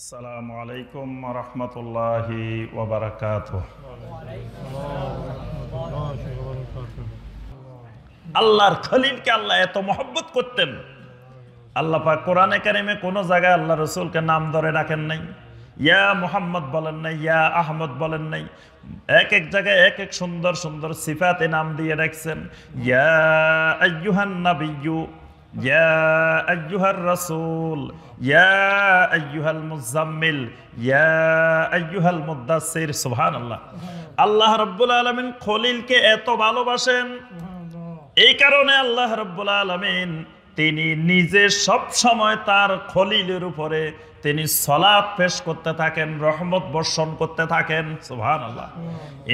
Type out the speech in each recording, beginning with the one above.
আসসালামু আলাইকুম রহমতুল্লাহি ওবরাকাত আল্লাহর খলিলকে আল্লাহ এত মহব্বত করতেন আল্লাহ পাক কোরআনে কারিমে কোনো জায়গায় আল্লাহ রসুলকে নাম ধরে রাখেন নাই ইয়া মোহাম্মদ বলেন নাই ইয়া আহমদ বলেন নাই এক এক জায়গায় এক এক সুন্দর সুন্দর সিফাতে নাম দিয়ে রাখছেন ইয়া আইয়ুহান নাবিয়্যু يا أيها الرسول يا أيها المزمل يا أيها المدثر سبحان الله আল্লাহ রব্বুল আলমিন খলিলকে এত ভালোবাসেন এই কারণে আল্লাহ রব্বুল আলমিন তিনি নিজে সব সময় তার খলিলের উপরে তিনি সলাপ পেশ করতে থাকেন রহমত বর্ষণ করতে থাকেন সুহান আল্লাহ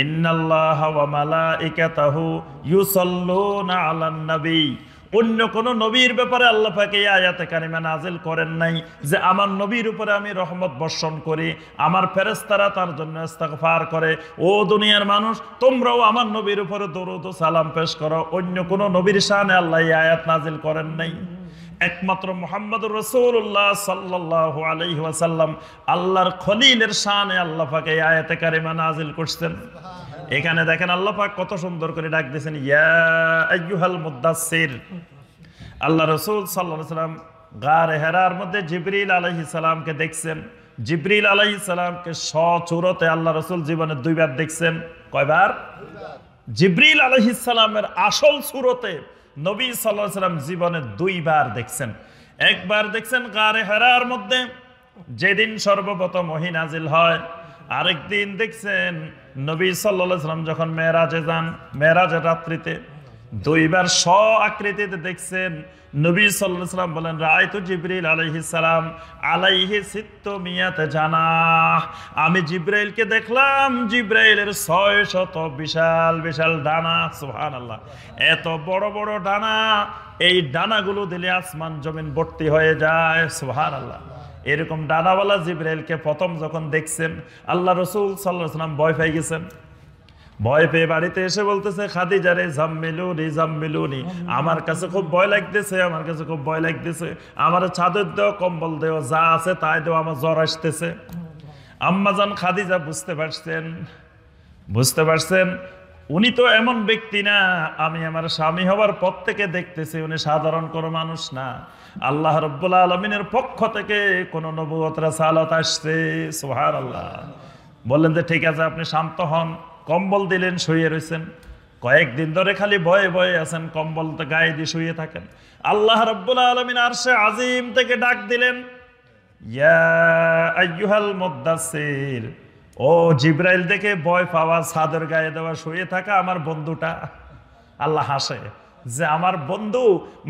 ইন্নাল্লাহ ওয়া মালাইকাতাহু ইউসাল্লুনা আলান নবী অন্য কোন নবীর ব্যাপারে আল্লাহ পাকে এই আয়াতে কারিমা নাজিল করেন নাই যে আমার নবীর উপরে আমি রহমত বর্ষণ করি আমার ফেরেস্তারা তার জন্য ইস্তাগফার করে ও দুনিয়ার মানুষ তোমরাও আমার নবীর উপরে দরুদ ও সালাম পেশ করো অন্য কোন নবীর শানে আল্লাহ এই আয়াত নাজিল করেন নাই একমাত্র মোহাম্মদ রসৌল্লাহ সাল্লাহ আলহিহাসাল্লাম আল্লাহর খলিলের শানে আল্লাহাকে আয়াতে কারিমা নাজিল করছেন এখানে দেখেন আল্লাহাক কত সুন্দর করে ডাক দিয়েছেন ইয়াহাল মুদাসির আল্লাহ রসুল সাল্লা সাল্লাম গা রেহেরার মধ্যে জিবরিল আলহি সালামকে দেখছেন জিবরিল আলহি সালামকে সচুরতে আল্লাহ রসুল জীবনে দুইবার দেখছেন কয়বার জিবরিল আলহিসালামের আসল সুরতে নবী সাল্লাম জীবনে দুইবার দেখছেন একবার দেখছেন গারে হেরার মধ্যে যেদিন সর্বপ্রথম মহিনাজিল হয় আরেকদিন দেখছেন নবী সাল্লাম যখন মেয়েরাজে যান মেয়েরাজের রাত্রিতে দুইবার স্ব আকৃতিতে দেখছেন নবী সাল্লাহ সাল্লাম বলেন রায়তু জিব্রাইল আলাইহি সালাম আলাইহি সিত্ত মিয়াত জানা আমি জিব্রাইলকে দেখলাম জিব্রাইলের ছয় শত বিশাল বিশাল ডানা সুহান আল্লাহ এত বড় বড় ডানা এই ডানাগুলো দিলে আসমান জমিন ভর্তি হয়ে যায় সুহান আল্লাহ এরকম ডানাওয়ালা জিব্রাইলকে প্রথম যখন দেখছেন আল্লাহ রসুল সাল্লাহ সাল্লাম ভয় পাই গেছেন ভয় পেয়ে বাড়িতে এসে বলতেছে খাদিজা রে ঝাম্মিলুনি ঝাম্মিলুনি আমার কাছে খুব ভয় লাগতেছে আমার কাছে খুব ভয় লাগতেছে আমার চাদর দেও কম্বল দেও যা আছে তাই দেও আমার জ্বর আসতেছে আম্মাজান খাদিজা বুঝতে পারছেন বুঝতে পারছেন উনি তো এমন ব্যক্তি না আমি আমার স্বামী হওয়ার পর থেকে দেখতেছি উনি সাধারণ কোনো মানুষ না আল্লাহ রব্বুল আলমিনের পক্ষ থেকে কোনো নবুয়তরা সালত আসছে সোহার আল্লাহ বললেন যে ঠিক আছে আপনি শান্ত হন কম্বল দিলেন শুয়ে রয়েছেন কয়েকদিন ধরে খালি ভয়ে ভয়ে আছেন কম্বল গায়ে দিয়ে শুয়ে থাকেন আল্লাহ রব্বুল আলমিন আর সে আজিম থেকে ডাক দিলেন ও জিব্রাইল দেখে ভয় পাওয়া সাদের গায়ে দেওয়া শুয়ে থাকা আমার বন্ধুটা আল্লাহ হাসে যে আমার বন্ধু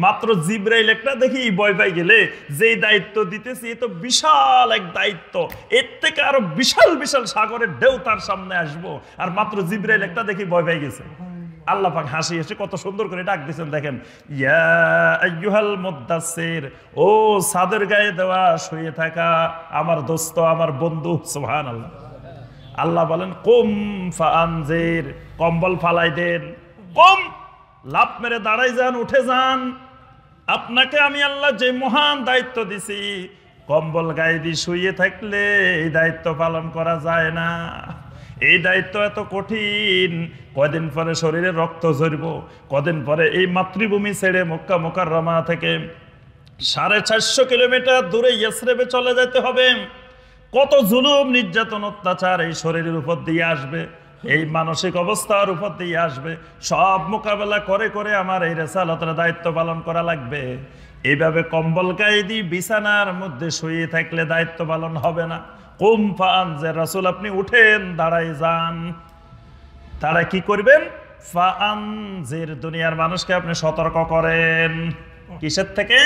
মাত্র জিব্রাইল একটা দেখি বয় পাই গেলে যেই দায়িত্ব দিতেছি এ তো বিশাল এক দায়িত্ব এর থেকে আরো বিশাল বিশাল সাগরের ঢেউ তার সামনে আসবো আর মাত্র জিব্রাইল একটা দেখি বয় পাই গেছে আল্লাহ পাক হাসি এসে কত সুন্দর করে ডাক দিয়েছেন দেখেন ইয়াহাল মুদাসির ও সাদের গায়ে দেওয়া শুয়ে থাকা আমার দোস্ত আমার বন্ধু সোহান আল্লাহ আল্লাহ বলেন কুম ফানজির কম্বল ফালাই দেন কম লাভ মেরে দাঁড়াই যান উঠে যান আপনাকে আমি আল্লাহ যে মহান দায়িত্ব দিছি কম্বল গায়ে দিয়ে শুয়ে থাকলে এই দায়িত্ব পালন করা যায় না এই দায়িত্ব এত কঠিন কদিন পরে শরীরে রক্ত ঝরব কদিন পরে এই মাতৃভূমি ছেড়ে মক্কা মোকার রমা থেকে সাড়ে চারশো কিলোমিটার দূরে ইয়াসরেবে চলে যেতে হবে কত জুলুম নির্যাতন অত্যাচার এই শরীরের উপর দিয়ে আসবে এই মানসিক অবস্থার উপর দিয়ে আসবে সব মোকাবেলা করে করে আমার এই রেসালতের দায়িত্ব পালন করা লাগবে এইভাবে কম্বল কায়দি বিছানার মধ্যে শুয়ে থাকলে দায়িত্ব পালন হবে না কুম ফান যে রাসুল আপনি উঠেন দাঁড়াই যান তারা কি করবেন ফানজির দুনিয়ার মানুষকে আপনি সতর্ক করেন কিসের থেকে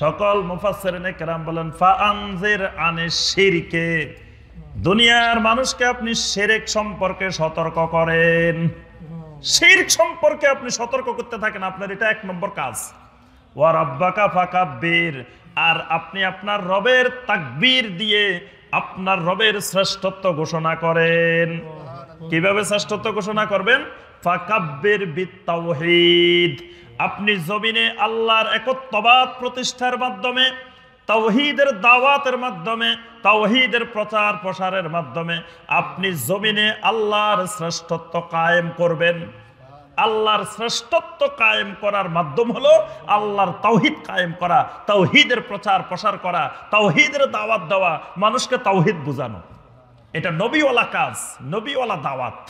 সকল মুফাসের কেরাম বলেন ফানজির আনে শিরকে দুনিয়ার মানুষকে আপনি সেরেক সম্পর্কে সতর্ক করেন সেরেক সম্পর্কে আপনি সতর্ক করতে থাকেন আপনার এটা এক নম্বর কাজ ওয়ার আব্বাকা ফাঁকা বীর আর আপনি আপনার রবের তাকবীর দিয়ে আপনার রবের শ্রেষ্ঠত্ব ঘোষণা করেন কিভাবে শ্রেষ্ঠত্ব ঘোষণা করবেন ফাকাব্বির বিত্তাওহিদ আপনি জমিনে আল্লাহর একত্ববাদ প্রতিষ্ঠার মাধ্যমে তাওহিদের দাওয়াতের মাধ্যমে তাওহিদের প্রচার প্রসারের মাধ্যমে আপনি জমিনে আল্লাহর শ্রেষ্ঠত্ব কায়েম করবেন আল্লাহর শ্রেষ্ঠত্ব কায়েম করার মাধ্যম হলো আল্লাহর তাওহিদ কায়েম করা তাওহিদের প্রচার প্রসার করা তাওহিদের দাওয়াত দেওয়া মানুষকে তাওহিদ বোঝানো এটা নবীওয়ালা কাজ নবীওয়ালা দাওয়াত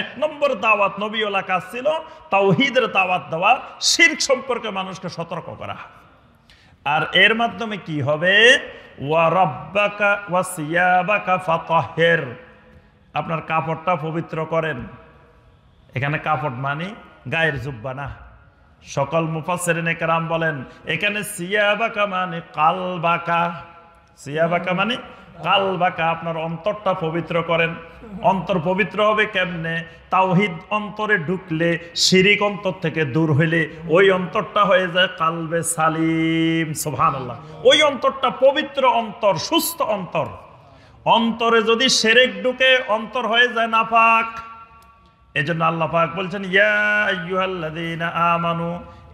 এক নম্বর দাওয়াত নবীওয়ালা কাজ ছিল তাওহিদের দাওয়াত দেওয়া শির সম্পর্কে মানুষকে সতর্ক করা আর এর মাধ্যমে কি হবে আপনার কাপড়টা পবিত্র করেন এখানে কাপড় মানি গায়ের জুব্বা না সকল মুফাসেরিনে কারাম বলেন এখানে সিয়াবাকা মানে কালবাকা সিয়াবাকা মানে কাল বাঁকা আপনার অন্তরটা পবিত্র করেন অন্তর পবিত্র হবে কেমনে তাওহিদ অন্তরে ঢুকলে শিরিক অন্তর থেকে দূর হইলে ওই অন্তরটা হয়ে যায় কালবে সালিম সোহান ওই অন্তরটা পবিত্র অন্তর সুস্থ অন্তর অন্তরে যদি সেরেক ঢুকে অন্তর হয়ে যায় নাফাক এই জন্য আল্লাহ বলছেন আমানু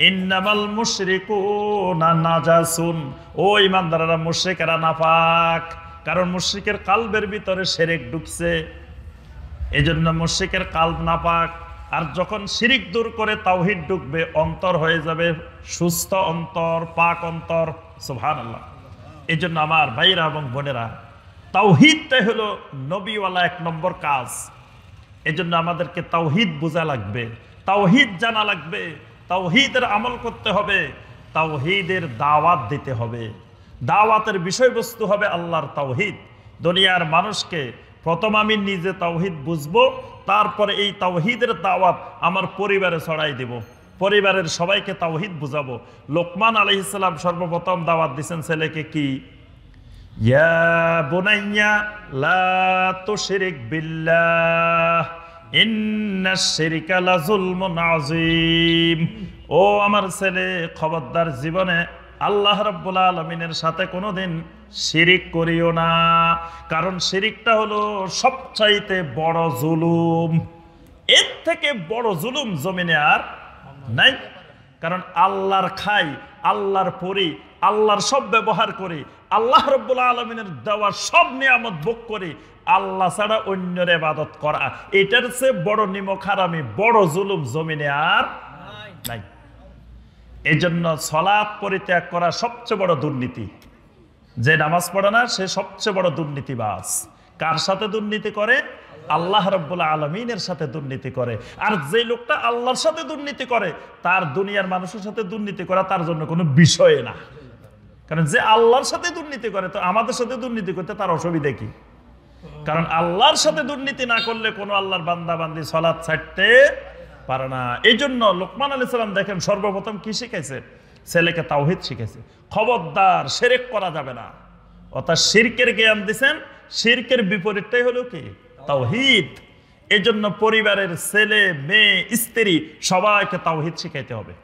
ইন্নামাল মুশরিকুনা নাজাসুন ও ইমানদাররা মুশরিকেরা নাফাক কারণ মুশ্রিকের কালবের ভিতরে সেরেক ঢুকছে এজন্য মুশ্রিকের না পাক আর যখন সিরিক দূর করে তাওহিদ ডুববে অন্তর হয়ে যাবে সুস্থ অন্তর পাক অন্তর সোভান আল্লাহ এই জন্য আমার ভাইরা এবং বোনেরা তাওহিদটাই হলো নবীওয়ালা এক নম্বর কাজ এজন্য আমাদেরকে তাওহিদ বোঝা লাগবে তাওহিদ জানা লাগবে তাওহিদের আমল করতে হবে তাওহিদের দাওয়াত দিতে হবে দাওয়াতের বিষয়বস্তু হবে আল্লাহর তাওহিদ দুনিয়ার মানুষকে প্রথম আমি নিজে তাওহিদ বুঝবো তারপরে এই তাওহিদের দাওয়াত আমার পরিবারে ছড়াই দেব পরিবারের সবাইকে তাওহিদ বুঝাবো লোকমান আলি ইসলাম সর্বপ্রথম দাওয়াত দিচ্ছেন ছেলেকে কি ও আমার ছেলে খবরদার জীবনে আল্লাহ রব্বুল আলমিনের সাথে কোনো দিন শিরিক করিও না কারণ শিরিকটা হলো সবচাইতে বড় জুলুম এর থেকে বড় জুলুম জমিনে আর নাই কারণ আল্লাহর খাই আল্লাহর পরি আল্লাহর সব ব্যবহার করি আল্লাহ রব্বুল আলমিনের দেওয়া সব নিয়ামত ভোগ করি আল্লাহ ছাড়া অন্যের এবাদত করা এটার চেয়ে বড় আর আমি বড় জুলুম জমিনে আর নাই এজন্য সলাপ পরিত্যাগ করা সবচেয়ে বড় দুর্নীতি যে নামাজ পড়ে না সে সবচেয়ে বড় দুর্নীতিবাস কার সাথে দুর্নীতি করে আল্লাহ রব্বুল্লা আলমিনের সাথে দুর্নীতি করে আর যে লোকটা আল্লাহর সাথে দুর্নীতি করে তার দুনিয়ার মানুষের সাথে দুর্নীতি করা তার জন্য কোনো বিষয় না কারণ যে আল্লাহর সাথে দুর্নীতি করে তো আমাদের সাথে দুর্নীতি করতে তার অসুবিধা কি কারণ আল্লাহর সাথে দুর্নীতি না করলে কোনো আল্লাহর বান্দাবান্দি সলাদ ছাড়তে পারে না এই জন্য লোকমান আলী সাল্লাম দেখেন সর্বপ্রথম কি শিখেছে ছেলেকে তাওহিদ শিখেছে খবরদার সেরেক করা যাবে না অর্থাৎ সিরকের জ্ঞান দিছেন সিরকের বিপরীতটাই হলো কি তাওহিদ এই জন্য পরিবারের ছেলে মেয়ে স্ত্রী সবাইকে তাওহিদ শিখাইতে হবে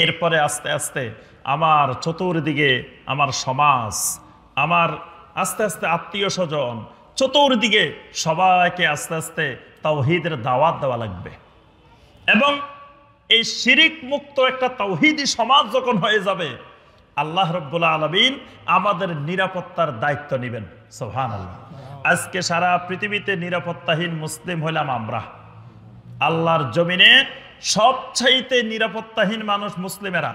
এরপরে আস্তে আস্তে আমার চতুর্দিকে আমার সমাজ আমার আস্তে আস্তে আত্মীয় স্বজন চতুর্দিকে সবাইকে আস্তে আস্তে তাওহিদের দাওয়াত দেওয়া লাগবে এবং এই শিরিক মুক্ত একটা তৌহিদি সমাজ যখন হয়ে যাবে আল্লাহ রব্বুল্লা আলমিন আমাদের নিরাপত্তার দায়িত্ব নেবেন সোহান আল্লাহ আজকে সারা পৃথিবীতে নিরাপত্তাহীন মুসলিম হইলাম আমরা আল্লাহর জমিনে সব চাইতে নিরাপত্তাহীন মানুষ মুসলিমেরা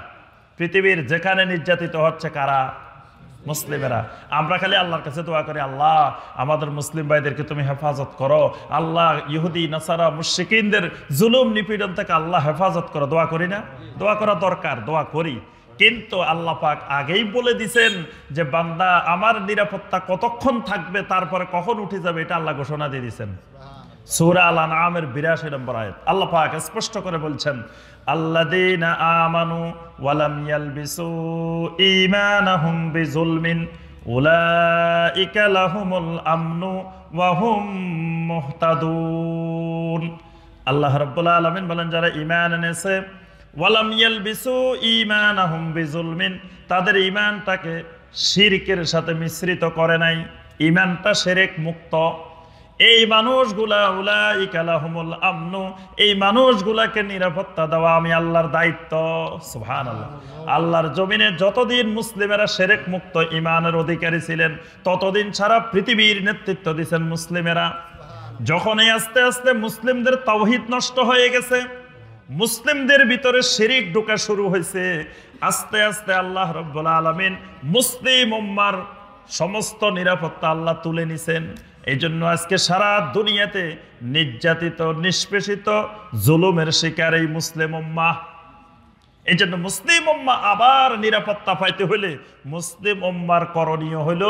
পৃথিবীর যেখানে নির্যাতিত হচ্ছে কারা মুসলিমেরা আমরা খালি আল্লাহর কাছে দোয়া করি আল্লাহ আমাদের মুসলিম ভাইদেরকে তুমি হেফাজত করো আল্লাহ ইহুদি নাসারা মুশিকিনদের জুলুম নিপীড়ন থেকে আল্লাহ হেফাজত করো দোয়া করি না দোয়া করা দরকার দোয়া করি কিন্তু আল্লাহ পাক আগেই বলে দিছেন যে বান্দা আমার নিরাপত্তা কতক্ষণ থাকবে তারপরে কখন উঠে যাবে এটা আল্লাহ ঘোষণা দিয়ে দিছেন সৌরা আল আনামের বিরাশি নম্বর আয়াত আল্লাহ পাক স্পষ্ট করে বলছেন আল্লাদিনা আমানু ওয়ালাম ইয়ালবিসু ঈমানাহুম বিজুলমিন উলাইকা লাহুমুল আমনু ওয়া হুম মুহতাদুন আল্লাহ রাব্বুল আলামিন বলেন যারা ঈমান এনেছে ওয়ালাম ইয়ালবিসু ঈমানাহুম বিজুলমিন তাদের ঈমানটাকে শিরকের সাথে মিশ্রিত করে নাই ঈমানটা শিরক মুক্ত এই মানুষগুলা উলা ইকালাহমুল আমনু এই মানুষগুলাকে নিরাপত্তা দেওয়া আমি আল্লাহর দায়িত্ব সুহান আল্লাহ আল্লাহর জমিনে যতদিন মুসলিমেরা সেরেক মুক্ত ইমানের অধিকারী ছিলেন ততদিন সারা পৃথিবীর নেতৃত্ব দিচ্ছেন মুসলিমেরা যখনই আস্তে আস্তে মুসলিমদের তৌহিদ নষ্ট হয়ে গেছে মুসলিমদের ভিতরে শিরিক ঢোকা শুরু হয়েছে আস্তে আস্তে আল্লাহ রব্বুল আলমিন মুসলিম উম্মার সমস্ত নিরাপত্তা আল্লাহ তুলে নিছেন এই জন্য আজকে সারা দুনিয়াতে নির্যাতিত নিষ্পেষিত জুলুমের শিকার এই মুসলিম উম্মা এই জন্য মুসলিম উম্মা আবার নিরাপত্তা পাইতে হলে মুসলিম উম্মার করণীয় হইল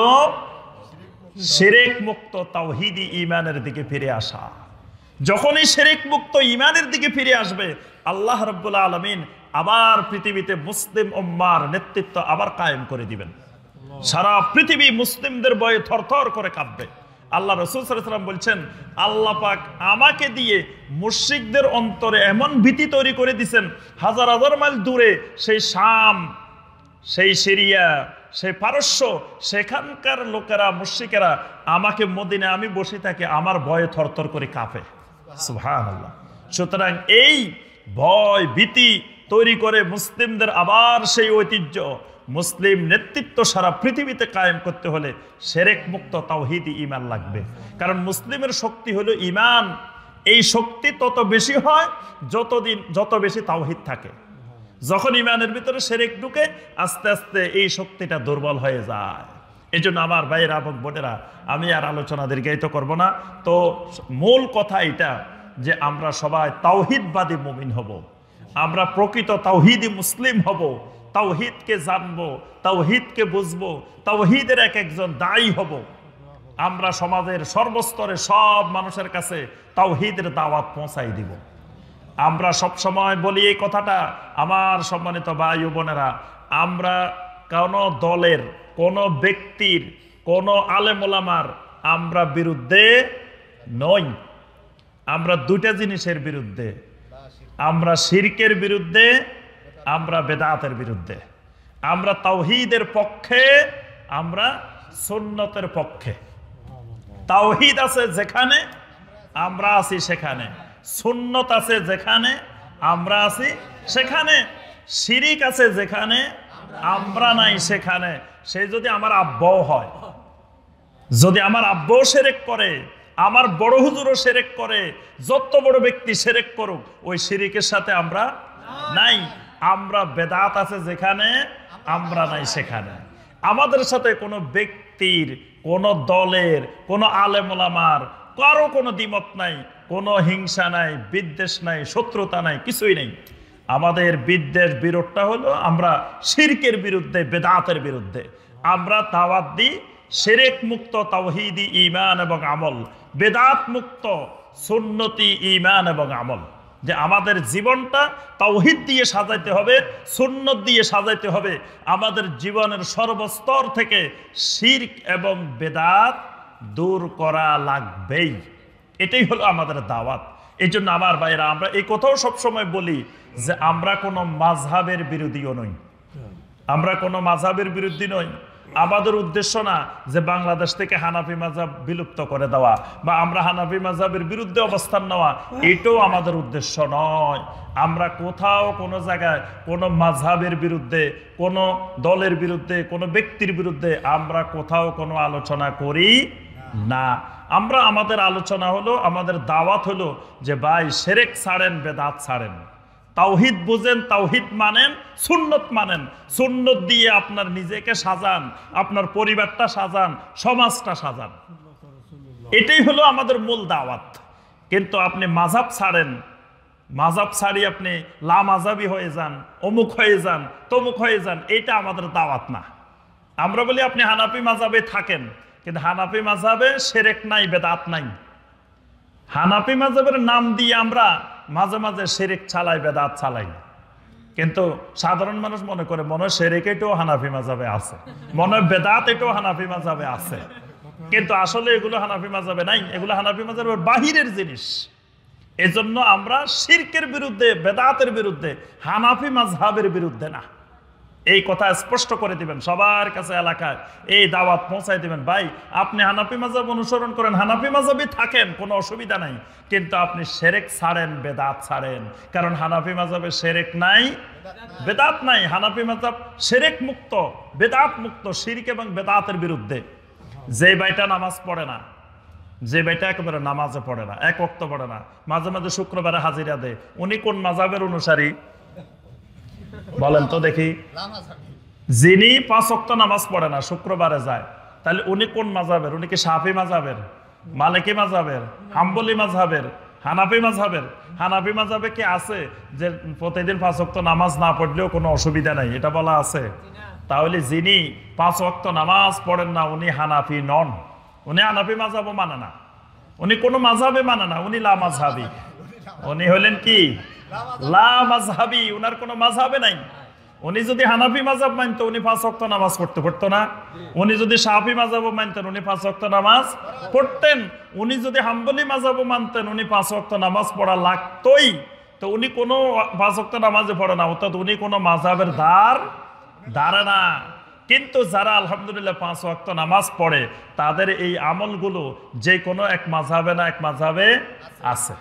সেরেক মুক্ত তাওহিদি ইমানের দিকে ফিরে আসা যখনই সেরেক মুক্ত ইমানের দিকে ফিরে আসবে আল্লাহ রব্বুল্লা আলমিন আবার পৃথিবীতে মুসলিম উম্মার নেতৃত্ব আবার কায়েম করে দিবেন সারা পৃথিবী মুসলিমদের বয়ে থরথর করে কাঁপবে আল্লাহ রসুল সাল্লাম বলছেন আল্লাহ পাক আমাকে দিয়ে মুশ্রিকদের অন্তরে এমন ভীতি তৈরি করে দিছেন হাজার হাজার মাইল দূরে সেই শাম সেই সিরিয়া সেই পারস্য সেখানকার লোকেরা মুশ্রিকেরা আমাকে মদিনে আমি বসে থাকি আমার ভয়ে থরথর করে কাঁপে সুতরাং এই ভয় ভীতি তৈরি করে মুসলিমদের আবার সেই ঐতিহ্য মুসলিম নেতৃত্ব সারা পৃথিবীতে কায়েম করতে হলে সেরেক মুক্ত তাওহিদি ইমান লাগবে কারণ মুসলিমের শক্তি হলো ইমান এই শক্তি তত বেশি হয় যতদিন যত বেশি তাওহিদ থাকে যখন ইমানের ভিতরে সেরেক ঢুকে আস্তে আস্তে এই শক্তিটা দুর্বল হয়ে যায় এই জন্য আমার ভাইয়েরা আবক বোনেরা আমি আর আলোচনা দীর্ঘায়িত করব না তো মূল কথা এটা যে আমরা সবাই তাওহিদবাদী মুমিন হব আমরা প্রকৃত তাওহিদি মুসলিম হব তাওহিদকে জানবো তাওহিদকে বুঝবো তাওহিদের এক একজন দায়ী হব আমরা সমাজের সর্বস্তরে সব মানুষের কাছে তাওহিদের দাওয়াত পৌঁছাই দিব আমরা সব সময় বলি এই কথাটা আমার সম্মানিত ভাই বোনেরা আমরা কোনো দলের কোন ব্যক্তির কোনো আলেমোলামার আমরা বিরুদ্ধে নই আমরা দুটা জিনিসের বিরুদ্ধে আমরা শিরকের বিরুদ্ধে আমরা বেদাতের বিরুদ্ধে আমরা তাওহিদের পক্ষে আমরা সুন্নতের পক্ষে তাওহিদ আছে যেখানে আমরা আছি সেখানে সুন্নত আছে যেখানে আমরা আছি সেখানে শিরিক আছে যেখানে আমরা নাই সেখানে সে যদি আমার আব্বাও হয় যদি আমার আব্বাও সেরেক করে আমার বড় হুজুরও সেরেক করে যত বড় ব্যক্তি সেরেক করুক ওই শিরিকের সাথে আমরা নাই আমরা বেদাত আছে যেখানে আমরা নাই সেখানে আমাদের সাথে কোনো ব্যক্তির কোন দলের কোনো মোলামার কারো কোনো দ্বিমত নাই কোনো হিংসা নাই বিদ্বেষ নাই শত্রুতা নাই কিছুই নেই আমাদের বিদ্বেষ বিরোধটা হলো আমরা সিরকের বিরুদ্ধে বেদাতের বিরুদ্ধে আমরা তাওয়াত দিই সেরেক মুক্ত তাওহিদি ইমান এবং আমল বেদাত মুক্ত সুন্নতি ইমান এবং আমল যে আমাদের জীবনটা তাওহিদ দিয়ে সাজাইতে হবে সুন্নত দিয়ে সাজাইতে হবে আমাদের জীবনের সর্বস্তর থেকে শির্ক এবং বেদাত দূর করা লাগবেই এটাই হলো আমাদের দাওয়াত এই জন্য আমার ভাইরা আমরা এই কথাও সবসময় বলি যে আমরা কোনো মাঝহের বিরোধীও নই আমরা কোনো মাঝহের বিরোধী নই আমাদের উদ্দেশ্য না যে বাংলাদেশ থেকে হানাফি মাজাব বিলুপ্ত করে দেওয়া বা আমরা হানাফি মাজাবের বিরুদ্ধে অবস্থান নেওয়া এটাও আমাদের উদ্দেশ্য নয় আমরা কোথাও কোনো জায়গায় কোনো মাঝহের বিরুদ্ধে কোনো দলের বিরুদ্ধে কোনো ব্যক্তির বিরুদ্ধে আমরা কোথাও কোনো আলোচনা করি না আমরা আমাদের আলোচনা হলো আমাদের দাওয়াত হলো যে ভাই সেরেক ছাড়েন বেদাত ছাড়েন তাওহিদ বুঝেন তাওহিদ মানেন সুন্নত মানেন সুন্নত দিয়ে আপনার নিজেকে সাজান আপনার পরিবারটা সাজান সমাজটা সাজান এটাই হলো আমাদের মূল দাওয়াত কিন্তু আপনি মাজাব ছাড়েন মাজাব ছাড়ি আপনি লামাজাবি হয়ে যান অমুক হয়ে যান তমুক হয়ে যান এটা আমাদের দাওয়াত না আমরা বলি আপনি হানাপি মাজাবে থাকেন কিন্তু হানাপি মাজাবে সেরেক নাই বেদাত নাই হানাপি মাজাবের নাম দিয়ে আমরা মাঝে মাঝে শেরেক চালাই বেদাত না কিন্তু সাধারণ মানুষ মনে করে মনে হয় শেরেক এটাও হানাফি মাজাবে আছে মনে হয় বেদাত এটাও হানাফি মাজাবে আছে কিন্তু আসলে এগুলো হানাফি মাজাবে নাই এগুলো হানাফি মাজাবে বাহিরের জিনিস এজন্য আমরা শির্কের বিরুদ্ধে বেদাতের বিরুদ্ধে হানাফি মাঝহাবের বিরুদ্ধে না এই কথা স্পষ্ট করে দিবেন সবার কাছে এলাকায় এই দাওয়াত পৌঁছাই দিবেন ভাই আপনি হানাফি মাজাব অনুসরণ করেন হানাফি মাজাবি থাকেন কোনো অসুবিধা নাই কিন্তু আপনি সেরেক ছাড়েন বেদাত ছাড়েন কারণ হানাফি মাজাবে সেরেক নাই বেদাত নাই হানাফি মাজাব সেরেক মুক্ত বেদাত মুক্ত শিরিক এবং বেদাতের বিরুদ্ধে যে ভাইটা নামাজ পড়ে না যে ভাইটা একেবারে নামাজে পড়ে না এক অক্ত পড়ে না মাঝে মাঝে শুক্রবারে হাজিরা দেয় উনি কোন মাজাবের অনুসারী বলেন তো দেখি যিনি পাঁচ অক্ত নামাজ পড়ে না শুক্রবারে যায় তাহলে উনি কোন মাঝাবের উনি কি সাফি মাঝাবের মালিকি মাঝাবের হাম্বলি মাঝাবের হানাফি মাঝাবের হানাফি মাঝাবে কি আছে যে প্রতিদিন পাঁচ অক্ত নামাজ না পড়লেও কোনো অসুবিধা নাই এটা বলা আছে তাহলে যিনি পাঁচ অক্ত নামাজ পড়েন না উনি হানাফি নন উনি হানাফি মাঝাবও মানে না উনি কোনো মাঝাবে মানে না উনি লা মাঝাবি উনি হলেন কি লা উনার কোনো নাই উনি যদি মাজাব উনি পাঁচ নামাজ পড়তে পড়তো না উনি যদি মানতেন উনি পাঁচ নামাজ পড়তেন উনি যদি মানতেন উনি পাঁচ নামাজ পড়া লাগতোই তো উনি কোন পাঁচ নামাজে পড়ে না অর্থাৎ উনি কোনো মাজাবের ধার ধারে না কিন্তু যারা আলহামদুলিল্লাহ পাঁচ অক্ত নামাজ পড়ে তাদের এই আমলগুলো যে কোনো এক মাঝাবে না এক মাঝাবে আছে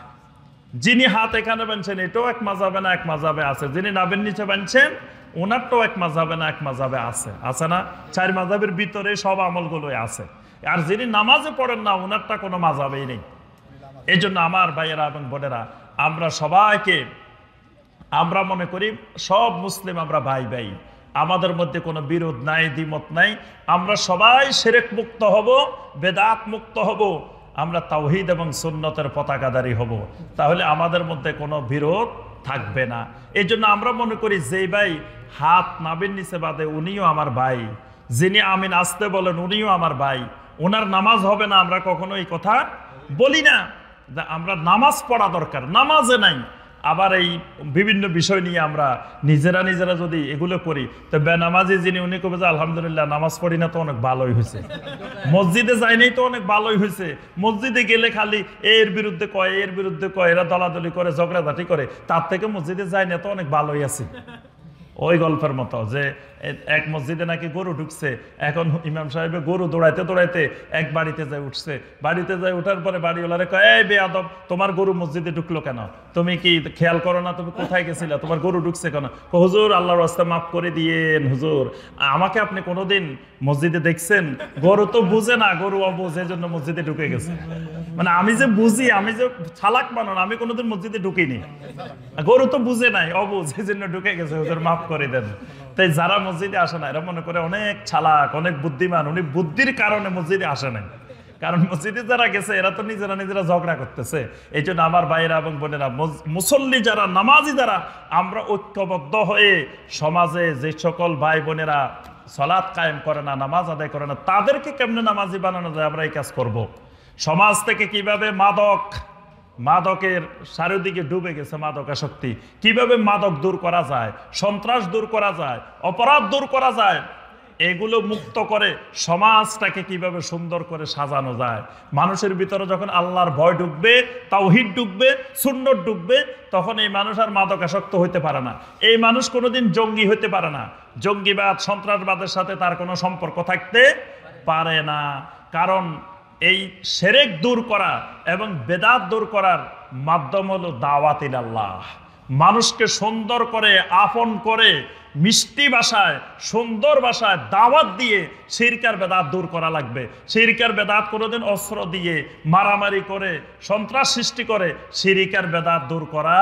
যিনি হাত এখানে বানছেন এটাও এক মাজাবে না এক মাজাবে আছে যিনি নাবের নিচে বানছেন ওনারটাও এক মাজাবে না এক মাজাবে আছে আছে না চার মাজাবের ভিতরে সব আমলগুলোই আছে আর যিনি নামাজে পড়েন না ওনারটা কোনো মাজাবেই নেই এই জন্য আমার ভাইয়েরা এবং বোনেরা আমরা সবাইকে আমরা মনে করি সব মুসলিম আমরা ভাই ভাই আমাদের মধ্যে কোনো বিরোধ নাই দ্বিমত নাই আমরা সবাই সেরেক মুক্ত হব বেদাত মুক্ত হব আমরা তাওহিদ এবং সুন্নতের পতাকাধারী হব তাহলে আমাদের মধ্যে কোনো বিরোধ থাকবে না এই জন্য আমরা মনে করি যে ভাই হাত নাবিন নিচে বাদে উনিও আমার ভাই যিনি আমিন আসতে বলেন উনিও আমার ভাই ওনার নামাজ হবে না আমরা কখনো এই কথা বলি না আমরা নামাজ পড়া দরকার নামাজে নাই আবার এই বিভিন্ন বিষয় নিয়ে আমরা নিজেরা নিজেরা যদি এগুলো করি তো বেনামাজি যিনি উনি কবে যে আলহামদুলিল্লাহ নামাজ পড়ি না তো অনেক ভালোই হয়েছে মসজিদে যায়নি তো অনেক ভালোই হয়েছে মসজিদে গেলে খালি এর বিরুদ্ধে কয় এর বিরুদ্ধে কয় এরা দলাদলি করে ঝগড়াঝাটি করে তার থেকে মসজিদে যায় না তো অনেক ভালোই আছে ওই গল্পের মতো যে এক মসজিদে নাকি গরু ঢুকছে এখন ইমাম সাহেবে গরু দৌড়াইতে দৌড়াইতে এক বাড়িতে যায় উঠছে বাড়িতে যায় উঠার পরে বাড়িওয়ালারে কয় এই বে আদব তোমার গরু মসজিদে ঢুকলো কেন তুমি কি খেয়াল করো না তুমি কোথায় গেছিলে তোমার গরু ঢুকছে কেন হুজুর আল্লাহ রাস্তা মাফ করে দিয়েন হুজুর আমাকে আপনি কোনোদিন মসজিদে দেখছেন গরু তো বুঝে না গরু অবুঝ জন্য মসজিদে ঢুকে গেছে মানে আমি যে বুঝি আমি যে ছালাক বানানো আমি কোনোদিন মসজিদে ঢুকিনি গরু তো বুঝে নাই অবুঝ এই জন্য ঢুকে গেছে হুজুর মাফ করে দেন তাই যারা মসজিদে আসে না এরা মনে করে অনেক ছালাক অনেক বুদ্ধিমান উনি বুদ্ধির কারণে মসজিদে আসে নাই কারণ মসজিদে যারা গেছে এরা তো নিজেরা নিজেরা ঝগড়া করতেছে এই জন্য আমার বাইরা এবং বোনেরা মুসল্লি যারা নামাজি যারা আমরা ঐক্যবদ্ধ হয়ে সমাজে যে সকল ভাই বোনেরা সলাৎ কায়েম করে না নামাজ আদায় করে না তাদেরকে কেমনে নামাজি বানানো যায় আমরা এই কাজ করব। সমাজ থেকে কিভাবে মাদক মাদকের চারিদিকে ডুবে গেছে আসক্তি কিভাবে মাদক দূর করা যায় সন্ত্রাস দূর করা যায় অপরাধ দূর করা যায় এগুলো মুক্ত করে সমাজটাকে কিভাবে সুন্দর করে সাজানো যায় মানুষের ভিতরে যখন আল্লাহর ভয় ঢুকবে তাওহিদ ঢুকবে সুন্দর ঢুকবে তখন এই মানুষ আর মাদকাসক্ত হইতে পারে না এই মানুষ কোনোদিন জঙ্গি হইতে পারে না জঙ্গিবাদ সন্ত্রাসবাদের সাথে তার কোনো সম্পর্ক থাকতে পারে না কারণ এই সেরেক দূর করা এবং বেদাত দূর করার মাধ্যম হল দাওয়াত আল্লাহ মানুষকে সুন্দর করে আপন করে মিষ্টি ভাষায় সুন্দর ভাষায় দাওয়াত দিয়ে সিরকার বেদাত দূর করা লাগবে সিরকার বেদাত কোনোদিন অস্ত্র দিয়ে মারামারি করে সন্ত্রাস সৃষ্টি করে সিরিকার বেদাত দূর করা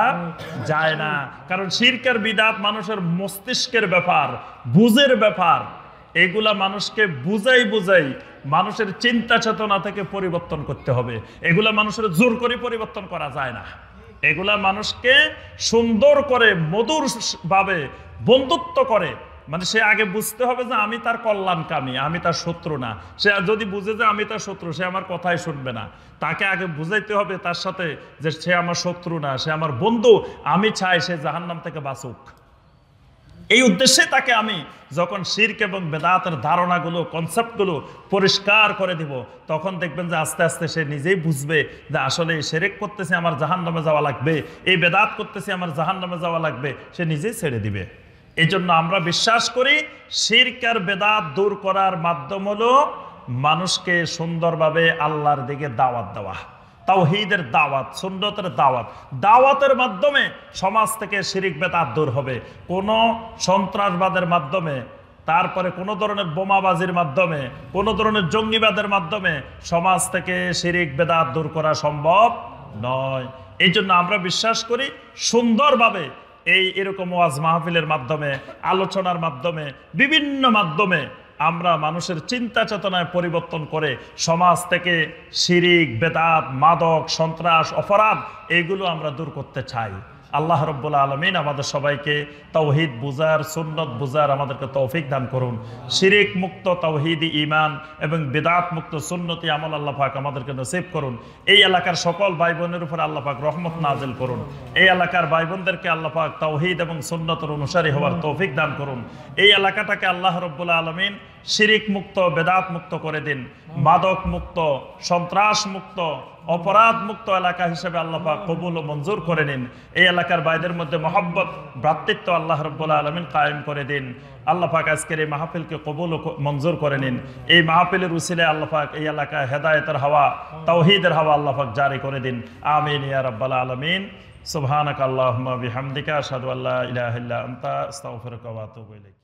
যায় না কারণ সিরকার বিদাত মানুষের মস্তিষ্কের ব্যাপার বুঝের ব্যাপার এগুলা মানুষকে বুঝাই বুঝাই মানুষের চিন্তা চেতনা থেকে পরিবর্তন করতে হবে এগুলা মানুষের জোর করে পরিবর্তন করা যায় না এগুলা মানুষকে সুন্দর করে মধুর ভাবে বন্ধুত্ব করে মানে সে আগে বুঝতে হবে যে আমি তার কল্যাণকামী আমি তার শত্রু না সে যদি বুঝে যে আমি তার শত্রু সে আমার কথাই শুনবে না তাকে আগে বুঝাইতে হবে তার সাথে যে সে আমার শত্রু না সে আমার বন্ধু আমি চাই সে জাহান্নাম থেকে বাঁচুক এই উদ্দেশ্যে তাকে আমি যখন শির্ক এবং বেদাতের ধারণাগুলো কনসেপ্টগুলো পরিষ্কার করে দিব তখন দেখবেন যে আস্তে আস্তে সে নিজেই বুঝবে যে আসলে এই সেরেক করতেছে আমার জাহান নামে যাওয়া লাগবে এই বেদাত করতেছে আমার জাহান নামে যাওয়া লাগবে সে নিজেই ছেড়ে দিবে এই জন্য আমরা বিশ্বাস করি শির্ক আর বেদাত দূর করার মাধ্যম হলো মানুষকে সুন্দরভাবে আল্লাহর দিকে দাওয়াত দেওয়া তাওহিদের দাওয়াত সুন্নতের দাওয়াত দাওয়াতের মাধ্যমে সমাজ থেকে শিরিক বেতার দূর হবে কোনো সন্ত্রাসবাদের মাধ্যমে তারপরে কোনো ধরনের বোমাবাজির মাধ্যমে কোনো ধরনের জঙ্গিবাদের মাধ্যমে সমাজ থেকে শিরিক বেদাত দূর করা সম্ভব নয় এই জন্য আমরা বিশ্বাস করি সুন্দরভাবে এই এরকম ওয়াজ মাহফিলের মাধ্যমে আলোচনার মাধ্যমে বিভিন্ন মাধ্যমে আমরা মানুষের চিন্তা চেতনায় পরিবর্তন করে সমাজ থেকে শিরিক বেদাত মাদক সন্ত্রাস অপরাধ এগুলো আমরা দূর করতে চাই আল্লাহ রব্বুল্লা আলমিন আমাদের সবাইকে তৌহিদ বুজার সুন্নত বুজার আমাদেরকে তৌফিক দান করুন শিরিক মুক্ত তৌহিদি ইমান এবং বেদাত মুক্ত সুন্নতি আমল আল্লাহ পাক আমাদেরকে নসিব করুন এই এলাকার সকল ভাই বোনের উপর আল্লাহ পাক রহমত নাজিল করুন এই এলাকার ভাই বোনদেরকে আল্লাহ পাক তৌহিদ এবং সুন্নতর অনুসারী হওয়ার তৌফিক দান করুন এই এলাকাটাকে আল্লাহ রব্বুল্লা আলমিন শিরিক মুক্ত বেদাত মুক্ত করে দিন মাদক মুক্ত সন্ত্রাস মুক্ত অপরাধ মুক্ত এলাকা হিসেবে আল্লাহা কবুল ও মঞ্জুর করে নিন এই এলাকার বাইদের মধ্যে মহব্বত ভ্রাতৃত্ব আল্লাহ রব্বুল্লা আলমিন কায়েম করে দিন আল্লাহাক আজকের এই মাহফিলকে কবুল মঞ্জুর করে নিন এই মাহফিলের উসিলে আল্লাহাক এই এলাকায় হেদায়তের হাওয়া তৌহিদের হাওয়া আল্লাহাক জারি করে দিন আমিন ইয়া রব্বাল আলমিন সুবহানাক আল্লাহ বিহামদিকা আশহাদু আল্লা ইলাহা ইল্লা আনতা আস্তাগফিরুকা ওয়া আতুবু ইলাইক